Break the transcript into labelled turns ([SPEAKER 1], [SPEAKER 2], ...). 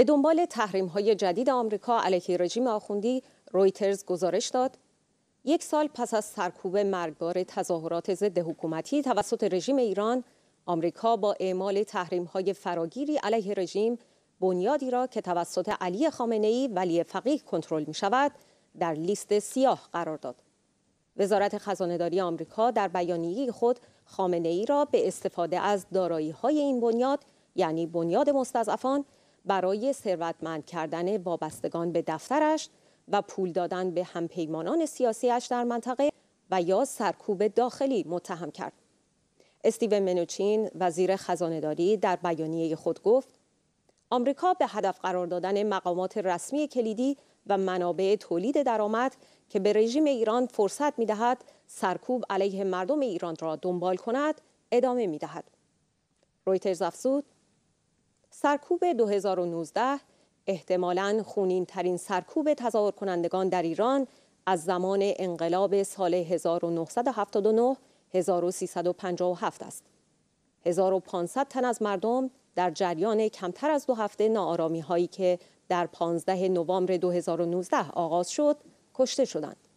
[SPEAKER 1] به دنبال تحریم های جدید آمریکا علیه رژیم آخوندی رویترز گزارش داد یک سال پس از سرکوب مرگبار تظاهرات ضد حکومتی توسط رژیم ایران آمریکا با اعمال تحریم های فراگیری علیه رژیم بنیادی را که توسط علی خامنه ای ولی فقیه کنترل می شود در لیست سیاه قرار داد وزارت خزانهداری آمریکا در بیانیه خود خامنه ای را به استفاده از دارایی های این بنیاد یعنی بنیاد مستضعفان برای ثروتمند کردن وابستگان به دفترش و پول دادن به همپیمانان سیاسیش در منطقه و یا سرکوب داخلی متهم کرد. استیو منوچین وزیر خزانهداری در بیانیه خود گفت آمریکا به هدف قرار دادن مقامات رسمی کلیدی و منابع تولید درآمد که به رژیم ایران فرصت می دهد سرکوب علیه مردم ایران را دنبال کند ادامه می دهد. رویترز افزود سرکوب 2019 احتمالاً خونین ترین سرکوب تظاهر کنندگان در ایران از زمان انقلاب سال 1979 1357 است. 1500 تن از مردم در جریان کمتر از دو هفته ناآرامی هایی که در 15 نوامبر 2019 آغاز شد کشته شدند.